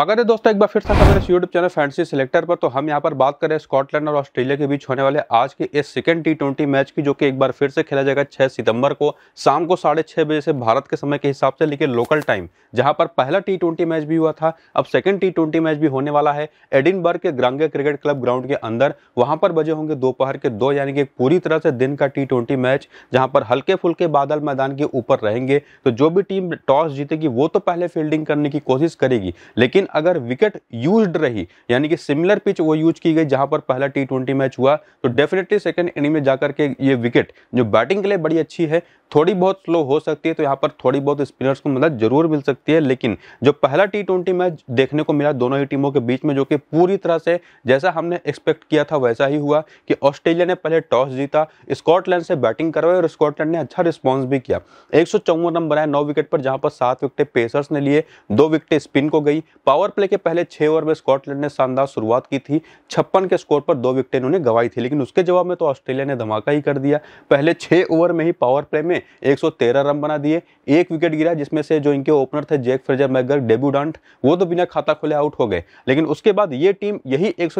स्वागत है दोस्तों एक बार फिर से मेरे यूट्यूब चैनल फैंसी सिलेक्टर पर तो हम यहाँ पर बात करें स्कॉटलैंड और ऑस्ट्रेलिया के बीच होने वाले आज के इस सेकेंड टी ट्वेंटी मैच की जो कि एक बार फिर से खेला जाएगा 6 सितंबर को शाम को साढ़े छः बजे से भारत के समय के हिसाब से लेकिन लोकल टाइम जहाँ पर पहला टी ट्वेंटी मैच भी हुआ था अब सेकेंड टी ट्वेंटी मैच भी होने वाला है एडिनबर्ग के ग्रांगे क्रिकेट क्लब ग्राउंड के अंदर वहाँ पर बजे होंगे दोपहर के दो यानी कि पूरी तरह से दिन का टी ट्वेंटी मैच जहाँ पर हल्के फुल्के बादल मैदान के ऊपर रहेंगे तो जो भी टीम टॉस जीतेगी वो तो पहले फील्डिंग करने की कोशिश करेगी लेकिन अगर विकेट यूज्ड रही यानी कि सिमिलर पिच वो यूज की गई जहां पर पहला टी मैच हुआ तो डेफिनेटली सेकेंड इनिंग में जाकर के ये विकेट जो बैटिंग के लिए बड़ी अच्छी है थोड़ी बहुत स्लो हो सकती है तो यहाँ पर थोड़ी बहुत स्पिनर्स को मदद जरूर मिल सकती है लेकिन जो पहला टी ट्वेंटी मैच देखने को मिला दोनों ही टीमों के बीच में जो कि पूरी तरह से जैसा हमने एक्सपेक्ट किया था वैसा ही हुआ कि ऑस्ट्रेलिया ने पहले टॉस जीता स्कॉटलैंड से बैटिंग करवाई और स्कॉटलैंड ने अच्छा रिस्पॉन्स भी किया एक रन बनाए नौ विकेट पर जहाँ पर सात विकेटें पेसर्स ने लिए दो विकेटें स्पिन को गई पावर प्ले के पहले छः ओवर में स्कॉटलैंड ने शानदार शुरुआत की थी छप्पन के स्कोर पर दो विकेटें उन्होंने गंवाई थी लेकिन उसके जवाब में तो ऑस्ट्रेलिया ने धमाका ही कर दिया पहले छः ओवर में ही पावर प्ले में ने 113 रन बना दिए एक विकेट गिरा जिसमें से जो इनके ओपनर थे जैक फ्रेजर मैगर डेब्यूडांट वो तो बिना खाता खोले आउट हो गए लेकिन उसके बाद ये टीम यही एक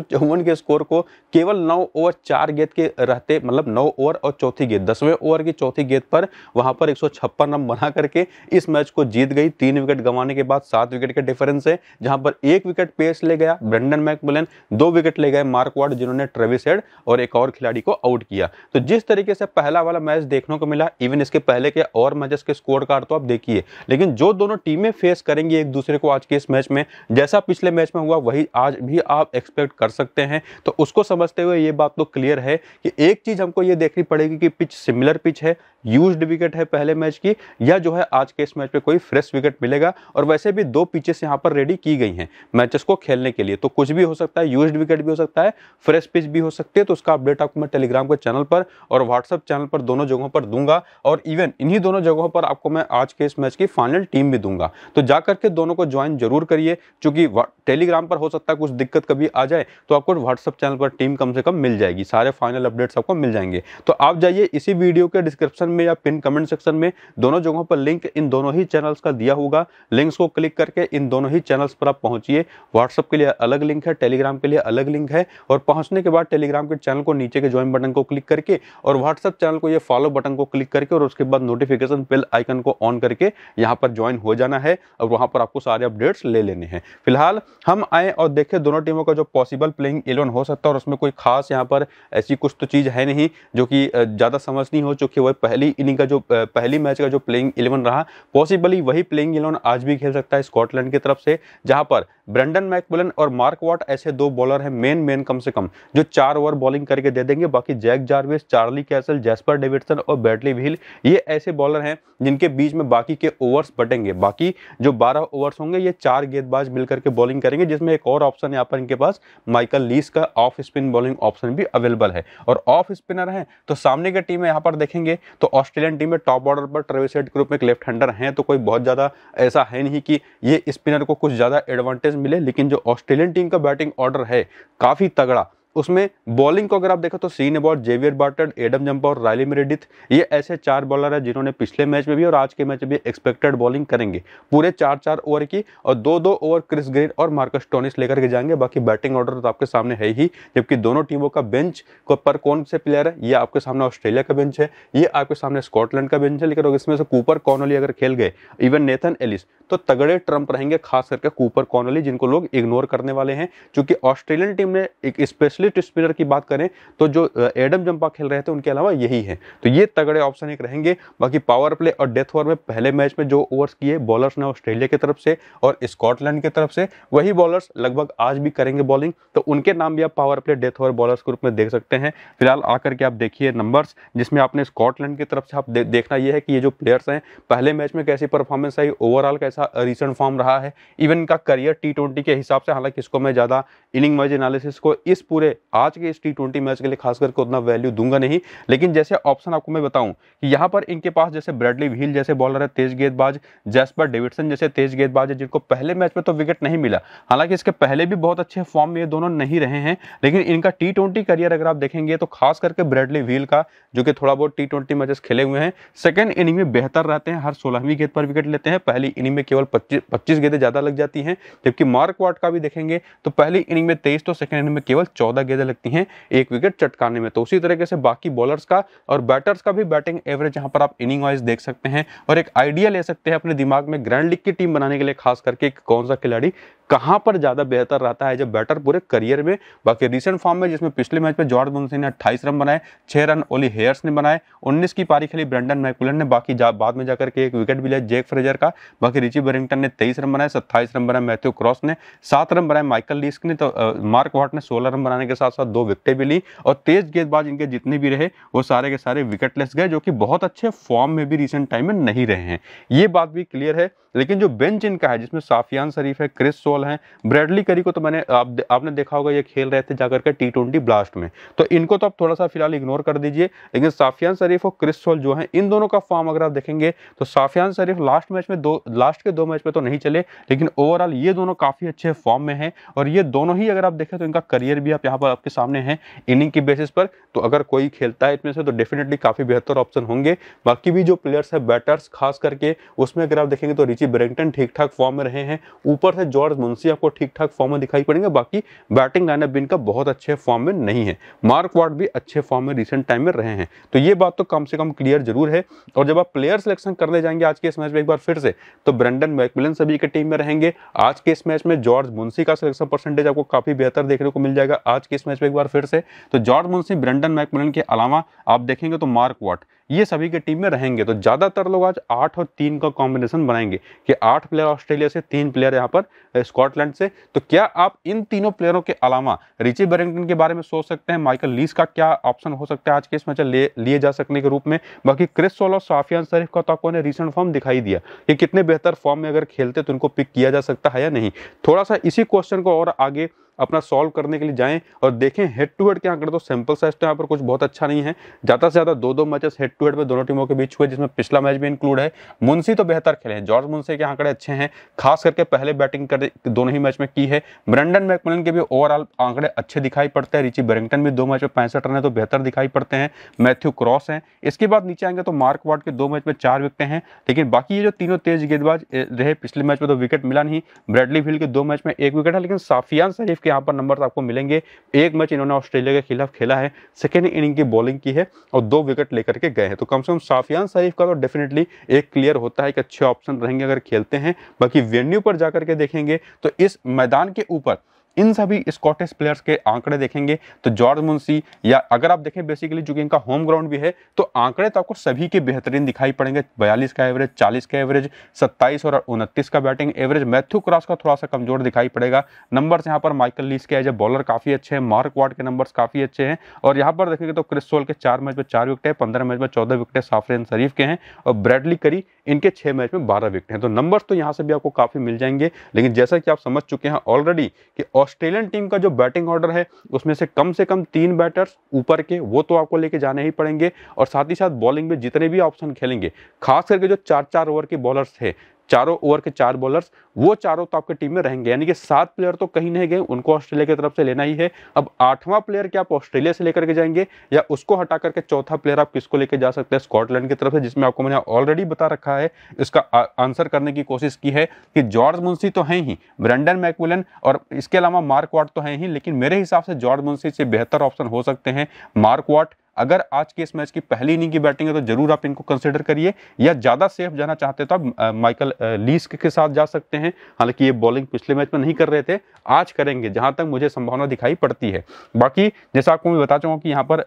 के स्कोर को केवल नौ ओवर चार गेंद के रहते मतलब नौ ओवर और चौथी गेंद दसवें ओवर की चौथी गेंद पर वहां पर एक रन बना करके इस मैच को जीत गई तीन विकेट गंवाने के बाद सात विकेट के डिफरेंस है जहां पर एक विकेट पेस ले गया ब्रेंडन मैकमिलन दो विकेट ले गए मार्क वार्ड जिन्होंने ट्रेविस हेड और एक और खिलाड़ी को आउट किया तो जिस तरीके से पहला वाला मैच देखने को मिला इवन इसके पहले के और मैचेस के स्कोर कार्ड तो आप देखिए लेकिन जो दोनों टीमें फेस करेंगी एक दूसरे को आज के इस मैच में जैसा पिछले मैच में हुआ वही आज भी आप एक्सपेक्ट कर सकते हैं तो उसको समझते हुए ये बात तो क्लियर है कि एक चीज़ हमको ये देखनी पड़ेगी कि पिच सिमिलर पिच है यूज विकेट है पहले मैच की या जो है आज के इस मैच में कोई फ्रेश विकेट मिलेगा और वैसे भी दो पिचेस यहाँ पर रेडी की गई हैं मैचेस को खेलने के लिए तो कुछ भी हो सकता है यूज विकेट भी हो सकता है फ्रेश पिच भी हो सकती है तो उसका अपडेट आपको मैं टेलीग्राम के चैनल पर और व्हाट्सअप चैनल पर दोनों जगहों पर दूंगा और और इवन इन्हीं दोनों जगहों पर आपको मैं आज के इस मैच की फाइनल टीम भी दूंगा तो जा करके दोनों को ज्वाइन जरूर करिए चूँकि टेलीग्राम पर हो सकता है कुछ दिक्कत कभी आ जाए तो आपको व्हाट्सअप चैनल पर टीम कम से कम मिल जाएगी सारे फाइनल अपडेट्स आपको मिल जाएंगे तो आप जाइए इसी वीडियो के डिस्क्रिप्शन में या पिन कमेंट सेक्शन में दोनों जगहों पर लिंक इन दोनों ही चैनल्स का दिया होगा लिंक्स को क्लिक करके इन दोनों ही चैनल्स पर आप पहुंचिए व्हाट्सअप के लिए अलग लिंक है टेलीग्राम के लिए अलग लिंक है और पहुंचने के बाद टेलीग्राम के चैनल को नीचे के ज्वाइन बटन को क्लिक करके और व्हाट्सअप चैनल को ये फॉलो बटन को क्लिक करके और उसके बाद नोटिफिकेशन बेल आइकन को ऑन करके यहाँ पर ज्वाइन हो जाना है और वहाँ पर आपको सारे अपडेट्स ले लेने हैं फिलहाल हम आए और देखें दोनों टीमों का जो पॉसिबल प्लेइंग एलेवन हो सकता है और उसमें कोई खास यहाँ पर ऐसी कुछ तो चीज़ है नहीं जो कि ज़्यादा समझ नहीं हो चुकी वह पहली इनिंग का जो पहली मैच का जो प्लेइंग एलेवन रहा पॉसिबली वही प्लेइंग एलेवन आज भी खेल सकता है स्कॉटलैंड की तरफ से जहाँ पर ब्रेंडन मैकबुलन और मार्क वॉट ऐसे दो बॉलर हैं मेन मेन कम से कम जो चार ओवर बॉलिंग करके दे देंगे बाकी Jack Jarvis Charlie Castle Jasper Davidson और बैटली व्हील ये ऐसे बॉलर हैं जिनके बीच में बाकी के ओवर्स बटेंगे बाकी जो बारह ओवर्स होंगे ये चार गेंदबाज मिलकर के बॉलिंग करेंगे जिसमें एक और ऑप्शन यहाँ पर इनके पास माइकल लीस का ऑफ स्पिन बॉलिंग ऑप्शन भी अवेलेबल है और ऑफ स्पिनर हैं तो सामने की टीम यहाँ पर देखेंगे तो ऑस्ट्रेलियन टीम में टॉप ऑर्डर पर ट्रेविस ग्रुप में लेफ्ट हैंडर हैं तो कोई बहुत ज़्यादा ऐसा है नहीं कि ये स्पिनर को कुछ ज़्यादा एडवांटेज मिले लेकिन जो ऑस्ट्रेलियन टीम का बैटिंग ऑर्डर है काफ़ी तगड़ा उसमें बॉलिंग को अगर आप देखो तो Sean Abbott Xavier Bartlett Adam Zampa और रायली मेरेडिथ ये ऐसे चार बॉलर हैं जिन्होंने पिछले मैच में भी और आज के मैच में भी एक्सपेक्टेड बॉलिंग करेंगे पूरे चार चार ओवर की और दो दो ओवर क्रिस ग्रेन और मार्कस टोनिस लेकर के जाएंगे बाकी बैटिंग ऑर्डर तो आपके सामने है ही जबकि दोनों टीमों का बेंच को पर कौन से प्लेयर है ये आपके सामने ऑस्ट्रेलिया का बेंच है ये आपके सामने स्कॉटलैंड का बेंच है लेकिन इसमें से कूपर कॉनोली अगर खेल गए इवन नेथन एलिस तो तगड़े ट्रंप रहेंगे खास करके कूपर कॉनोली जिनको लोग इग्नोर करने वाले हैं चूंकि ऑस्ट्रेलियन टीम ने एक स्पेशल स्पेशलिस्ट स्पिनर की बात करें तो जो एडम जंपा खेल रहे थे उनके अलावा यही है तो ये तगड़े ऑप्शन एक रहेंगे बाकी पावर प्ले और डेथ ओवर में पहले मैच में जो ओवर्स किए बॉलर्स ने ऑस्ट्रेलिया की तरफ से और स्कॉटलैंड की तरफ से वही बॉलर्स लगभग आज भी करेंगे बॉलिंग तो उनके नाम भी आप power play death over bowlers के रूप में देख सकते हैं फिलहाल आकर के आप देखिए नंबर्स जिसमें आपने स्कॉटलैंड की तरफ से आप देखना यह है कि ये जो प्लेयर्स हैं पहले मैच में कैसी परफॉर्मेंस आई ओवरऑल कैसा रिसेंट फॉर्म रहा है इवन का करियर टी के हिसाब से हालांकि इसको मैं ज़्यादा इनिंग वाइज एनालिसिस को इस पूरे आज के इस टी ट्वेंटी मैच के लिए खास करके उतना वैल्यू दूंगा नहीं लेकिन जैसे ऑप्शन आपको मैं बताऊं कि यहाँ पर इनके पास जैसे ब्रैडली व्हील जैसे बॉलर है तेज गेंदबाज जैसपर डेविडसन जैसे तेज गेंदबाज है जिनको पहले मैच में तो विकेट नहीं मिला हालांकि इसके पहले भी बहुत अच्छे फॉर्म में ये दोनों नहीं रहे हैं लेकिन इनका टी करियर अगर आप देखेंगे तो खास करके ब्रैडली व्हील का जो कि थोड़ा बहुत टी मैचेस खेले हुए हैं सेकेंड इनिंग में बेहतर रहते हैं हर सोलहवीं गेंद पर विकेट लेते हैं पहली इनिंग में केवल पच्चीस पच्चीस गेंदें ज़्यादा लग जाती हैं जबकि मार्क वाट का भी देखेंगे तो पहली इनिंग में तेईस तो सेकेंड इनिंग में केवल चौदह ज़्यादा गेंदें लगती हैं एक विकेट चटकाने में तो उसी तरीके से बाकी बॉलर्स का और बैटर्स का भी बैटिंग एवरेज यहाँ पर आप इनिंग वाइज देख सकते हैं और एक आइडिया ले सकते हैं अपने दिमाग में ग्रैंड लीग की टीम बनाने के लिए खास करके कौन सा खिलाड़ी कहाँ पर ज़्यादा बेहतर रहता है जब बैटर पूरे करियर में बाकी रिसेंट फॉर्म में जिसमें पिछले मैच में जॉर्ज मुंसिन ने अट्ठाईस रन बनाए छः रन ओली हेयर्स ने बनाए उन्नीस की पारी खेली ब्रेंडन मैकुलन ने बाकी जा, बाद में जाकर के एक विकेट भी लिया जेक फ्रेजर का बाकी रिची बरिंगटन ने तेईस रन बनाए सत्ताईस रन बनाए मैथ्यू क्रॉस ने सात रन बनाए माइकल लिस्क ने तो मार्क वॉट ने सोलह रन बनाने के साथ साथ दो विकटें भी ली और तेज गेंदबाज इनके जितने भी रहे वो सारे के सारे विकेटलेस गए जो कि बहुत अच्छे फॉर्म में भी रिसेंट टाइम में नहीं रहे हैं ये बात भी क्लियर है लेकिन जो बेंच इनका है जिसमें साफियान शरीफ है क्रिस सोल हैं ब्रैडली करी को तो मैंने आप, आपने देखा होगा ये खेल रहे थे जाकर के टी ब्लास्ट में तो इनको तो आप थोड़ा सा फिलहाल इग्नोर कर दीजिए लेकिन साफियान शरीफ और क्रिस सोल जो है इन दोनों का फॉर्म अगर आप देखेंगे तो साफियान शरीफ लास्ट मैच में दो लास्ट के दो मैच में तो नहीं चले लेकिन ओवरऑल ये दोनों काफ़ी अच्छे फॉर्म में हैं और ये दोनों ही अगर आप देखें तो इनका करियर भी आप यहाँ पर आपके सामने हैं इनिंग की बेसिस पर तो अगर कोई खेलता है इसमें से तो डेफिनेटली काफ़ी बेहतर ऑप्शन होंगे बाकी भी जो प्लेयर्स है बैटर्स खास करके उसमें अगर आप देखेंगे तो नीचे ब्रैंगटन ठीक ठाक फॉर्म में रहे हैं ऊपर से जॉर्ज मुंसी आपको ठीक ठाक फॉर्म में दिखाई पड़ेंगे बाकी बैटिंग लाइनअप भी इनका बहुत अच्छे फॉर्म में नहीं है मार्क वार्ड भी अच्छे फॉर्म में रिसेंट टाइम में रहे हैं तो ये बात तो कम से कम क्लियर जरूर है और जब आप प्लेयर सिलेक्शन करने जाएंगे आज के इस मैच में एक बार फिर से तो ब्रेंडन मैकमिलन सभी के टीम में रहेंगे आज के इस मैच में जॉर्ज मुंसी का सिलेक्शन परसेंटेज आपको काफी बेहतर देखने को मिल जाएगा आज के इस मैच में एक बार फिर से तो जॉर्ज मुंसी ब्रेंडन मैकमिलन के अलावा आप देखेंगे तो मार्क वाट ये सभी के टीम में रहेंगे तो ज़्यादातर लोग आज आठ और तीन का कॉम्बिनेशन बनाएंगे कि आठ प्लेयर ऑस्ट्रेलिया से तीन प्लेयर यहाँ पर स्कॉटलैंड से तो क्या आप इन तीनों प्लेयरों के अलावा रिची बेरिंगटन के बारे में सोच सकते हैं माइकल लीस का क्या ऑप्शन हो सकता है आज के इस मैच लिए जा सकने के रूप में बाकी क्रिस सोल और साफियान शरीफ का तो आपको रिसेंट फॉर्म दिखाई दिया कि कितने बेहतर फॉर्म में अगर खेलते तो उनको पिक किया जा सकता है या नहीं थोड़ा सा इसी क्वेश्चन को और आगे अपना सॉल्व करने के लिए जाएं और देखें हेड टू हेड क्या आंकड़े तो सैम्पल साइज तो यहाँ पर कुछ बहुत अच्छा नहीं है ज़्यादा से ज़्यादा दो दो मैचेस हेड टू हेड में दोनों टीमों के बीच हुए जिसमें पिछला मैच भी इंक्लूड है मुंशी तो बेहतर खेले हैं जॉर्ज मुंशी के आंकड़े अच्छे हैं खास करके पहले बैटिंग कर दोनों ही मैच में की है ब्रेंडन मैकमलन के भी ओवरऑल आंकड़े अच्छे दिखाई पड़ते हैं रिची बेरिंगटन भी दो मैच में पैंसठ रन है तो बेहतर दिखाई पड़ते हैं मैथ्यू क्रॉस हैं इसके बाद नीचे आएंगे तो मार्क वार्ड के दो मैच में चार विकटें हैं लेकिन बाकी ये जो तीनों तेज गेंदबाज रहे पिछले मैच में तो विकेट मिला नहीं ब्रेडली फील्ड के दो मैच में एक विकेट है लेकिन साफियान शरीफ के यहाँ पर नंबर आपको मिलेंगे एक मैच इन्होंने ऑस्ट्रेलिया के खिलाफ खेला है सेकेंड इनिंग की बॉलिंग की है और दो विकेट लेकर के गए हैं तो कम से कम साफियान शरीफ का तो डेफिनेटली एक क्लियर होता है कि अच्छे ऑप्शन रहेंगे अगर खेलते हैं बाकी वेन्यू पर जाकर के देखेंगे तो इस मैदान के ऊपर इन सभी स्कॉटिश प्लेयर्स के आंकड़े देखेंगे तो जॉर्ज मुंशी या अगर आप देखें बेसिकली चूंकि इनका होम ग्राउंड भी है तो आंकड़े तो आपको सभी के बेहतरीन दिखाई पड़ेंगे बयालीस का एवरेज चालीस का एवरेज सत्ताईस और उनतीस का बैटिंग एवरेज मैथ्यू क्रॉस का थोड़ा सा कमजोर दिखाई पड़ेगा नंबर्स यहाँ पर माइकल लीस के एज ए बॉलर काफ़ी अच्छे हैं मार्क वार्ड के नंबर्स काफ़ी अच्छे हैं और यहाँ पर देखेंगे तो क्रिस सोल के चार मैच में चार विकेट है पंद्रह मैच में चौदह विकेट है साफरेन शरीफ के हैं और ब्रैडली करी इनके छह मैच में बारह विकेट हैं तो नंबर्स तो यहाँ से भी आपको काफ़ी मिल जाएंगे लेकिन जैसा कि आप समझ चुके हैं ऑलरेडी कि ऑस्ट्रेलियन टीम का जो बैटिंग ऑर्डर है उसमें से कम से कम तीन बैटर्स ऊपर के वो तो आपको लेके जाने ही पड़ेंगे और साथ ही साथ बॉलिंग में जितने भी ऑप्शन खेलेंगे खास करके जो चार चार ओवर के बॉलर्स थे चारों ओवर के चार बॉलर्स वो चारों तो आपके टीम में रहेंगे यानी कि सात प्लेयर तो कहीं नहीं गए उनको ऑस्ट्रेलिया की तरफ से लेना ही है अब आठवां प्लेयर क्या आप ऑस्ट्रेलिया से लेकर के जाएंगे या उसको हटा करके चौथा प्लेयर आप किसको लेकर जा सकते हैं स्कॉटलैंड की तरफ से जिसमें आपको मैंने ऑलरेडी बता रखा है इसका आंसर करने की कोशिश की है कि जॉर्ज मुंशी तो हैं ही ब्रेंडन मैकविलन और इसके अलावा मार्क वाट तो हैं ही लेकिन मेरे हिसाब से जॉर्ज मुंशी से बेहतर ऑप्शन हो सकते हैं मार्क वाट अगर आज के इस मैच की पहली इनिंग की बैटिंग है तो जरूर आप इनको कंसिडर करिए या ज़्यादा सेफ जाना चाहते तो आप माइकल लीस के साथ जा सकते हैं हालांकि ये बॉलिंग पिछले मैच में नहीं कर रहे थे आज करेंगे जहां तक मुझे संभावना दिखाई पड़ती है बाकी जैसा आपको मैं बता चाहूँ कि यहाँ पर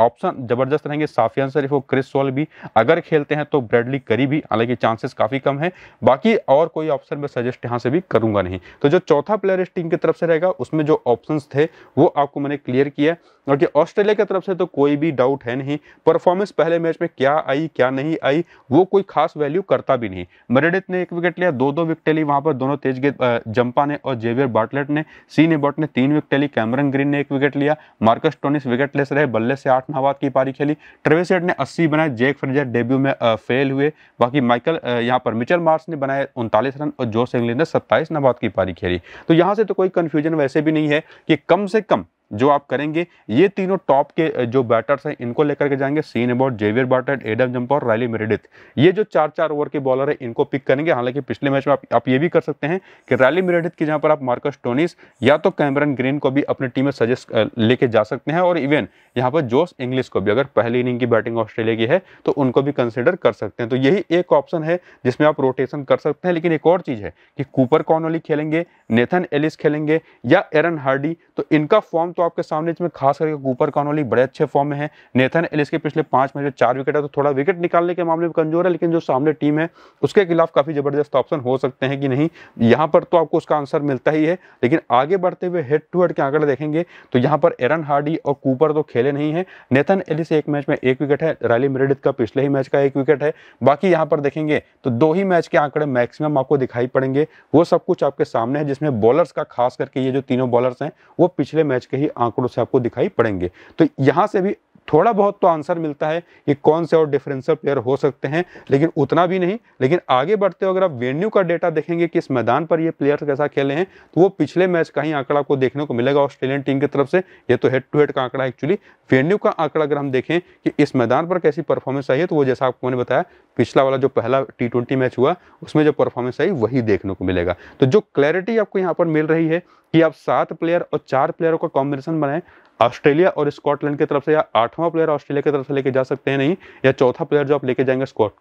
ऑप्शन जबरदस्त रहेंगे साफियान शरीफ और क्रिस सोल भी अगर खेलते हैं तो ब्रेडली करी भी हालांकि चांसेस काफ़ी कम है बाकी और कोई ऑप्शन मैं सजेस्ट यहाँ से भी करूंगा नहीं तो जो चौथा प्लेयर इस टीम की तरफ से रहेगा उसमें जो ऑप्शन थे वो आपको मैंने क्लियर किया और कि ऑस्ट्रेलिया की तरफ से तो कोई भी डाउट है नहीं परफॉर्मेंस पहले मैच में क्या आई क्या नहीं आई वो कोई खास वैल्यू करता भी नहीं मेरेडिथ ने एक विकेट लिया दो दो विकेट ली वहां पर दोनों तेज गेंद जंपा ने और जेवियर बाटलेट ने सी ने बॉट ने तीन विकेट ली कैमरन ग्रीन ने एक विकेट लिया मार्कस टोनिस विकेट लेस रहे बल्ले से आठ नवाद की पारी खेली ट्रेविस हेड ने 80 बनाए जेक फ्रेंजर डेब्यू में फेल हुए बाकी माइकल यहाँ पर मिचल मार्स ने बनाए उनतालीस रन और जोश इंग्लैंड ने सत्ताईस नवाद की पारी खेली तो यहाँ से तो कोई कन्फ्यूजन वैसे भी नहीं है कि कम से कम जो आप करेंगे ये तीनों टॉप के जो बैटर्स हैं इनको लेकर के जाएंगे Sean Abbott Xavier Bartlett Adam Zampa और रैली मेरेडिथ ये जो चार चार ओवर के बॉलर है इनको पिक करेंगे हालांकि पिछले मैच में आप, आप ये भी कर सकते हैं कि रैली मेरेडिथ की जहाँ पर आप मार्कस टोनिस या तो कैमरन ग्रीन को भी अपनी टीम में सजेस्ट लेके जा सकते हैं और इवन यहाँ पर जोश इंग्लिश को भी अगर पहली इनिंग की बैटिंग ऑस्ट्रेलिया की है तो उनको भी कंसिडर कर सकते हैं तो यही एक ऑप्शन है जिसमें आप रोटेशन कर सकते हैं लेकिन एक और चीज़ है कि कूपर कॉनोली खेलेंगे नेथन एलिस खेलेंगे या एरन हार्डी तो इनका फॉर्म तो आपके सामने इसमें खास करके कूपर कानोली बड़े अच्छे फॉर्म में है नेथन एलिस के पिछले पांच मैच में चार विकेट है तो थोड़ा विकेट निकालने के मामले में कमजोर है लेकिन जो सामने टीम है उसके खिलाफ काफी जबरदस्त ऑप्शन हो सकते हैं कि नहीं यहाँ पर तो आपको उसका आंसर मिलता ही है लेकिन आगे बढ़ते हुए हेड टू हेड के आंकड़े देखेंगे तो यहाँ पर एरन हार्डी और कूपर तो खेले नहीं है नेथन एलिस एक मैच में एक विकेट है रैली मेरेडित का पिछले ही मैच का एक विकेट है बाकी यहाँ पर देखेंगे तो दो ही मैच के आंकड़े मैक्सिमम आपको दिखाई पड़ेंगे वो सब कुछ आपके सामने है जिसमें बॉलर्स का खास करके ये जो तीनों बॉलर्स हैं वो पिछले मैच के ही आंकड़ों से आपको दिखाई पड़ेंगे तो यहां से भी थोड़ा बहुत तो आंसर मिलता है कि कौन से और डिफरेंशियल प्लेयर हो सकते हैं लेकिन उतना भी नहीं लेकिन आगे बढ़ते हो अगर आप वेन्यू का डेटा देखेंगे कि इस मैदान पर ये प्लेयर्स कैसा खेले हैं तो वो पिछले मैच का ही आंकड़ा को देखने को मिलेगा ऑस्ट्रेलियन टीम की तरफ से ये तो हेड टू हेड का आंकड़ा एक्चुअली वेन्यू का आंकड़ा अगर हम देखें कि इस मैदान पर कैसी परफॉर्मेंस आई है तो वो जैसा आपको मैंने बताया पिछला वाला जो पहला टी मैच हुआ उसमें जो परफॉर्मेंस आई वही देखने को मिलेगा तो जो क्लैरिटी आपको यहाँ पर मिल रही है कि आप सात प्लेयर और चार प्लेयरों का कॉम्बिनेशन बनाएं ऑस्ट्रेलिया और स्कॉटलैंड की तरफ से या आठवां प्लेयर ऑस्ट्रेलिया की तरफ से लेके जा सकते हैं नहीं या चौथा प्लेयर जो आप लेके जाएंगे स्कॉट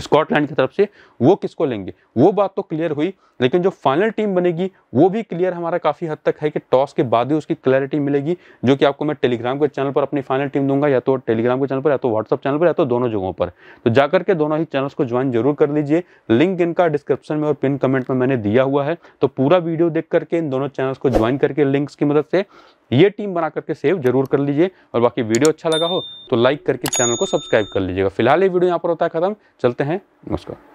स्कॉटलैंड की तरफ से वो किसको लेंगे वो बात तो क्लियर हुई लेकिन जो फाइनल टीम बनेगी वो भी क्लियर हमारा काफ़ी हद तक है कि टॉस के बाद ही उसकी क्लैरिटी मिलेगी जो कि आपको मैं टेलीग्राम के चैनल पर अपनी फाइनल टीम दूंगा या तो टेलीग्राम के चैनल पर या तो व्हाट्सअप चैनल पर या तो दोनों जगहों पर तो जाकर के दोनों ही चैनल्स को ज्वाइन जरूर कर लीजिए लिंक इनका डिस्क्रिप्शन में और पिन कमेंट में मैंने दिया हुआ है तो पूरा वीडियो देख करके इन दोनों चैनल्स को ज्वाइन करके लिंक्स की मदद से ये टीम बना करके सेव जरूर कर लीजिए और बाकी वीडियो अच्छा लगा हो तो लाइक करके चैनल को सब्सक्राइब कर लीजिएगा फिलहाल ये वीडियो यहाँ पर होता है खत्म चलते हैं नमस्कार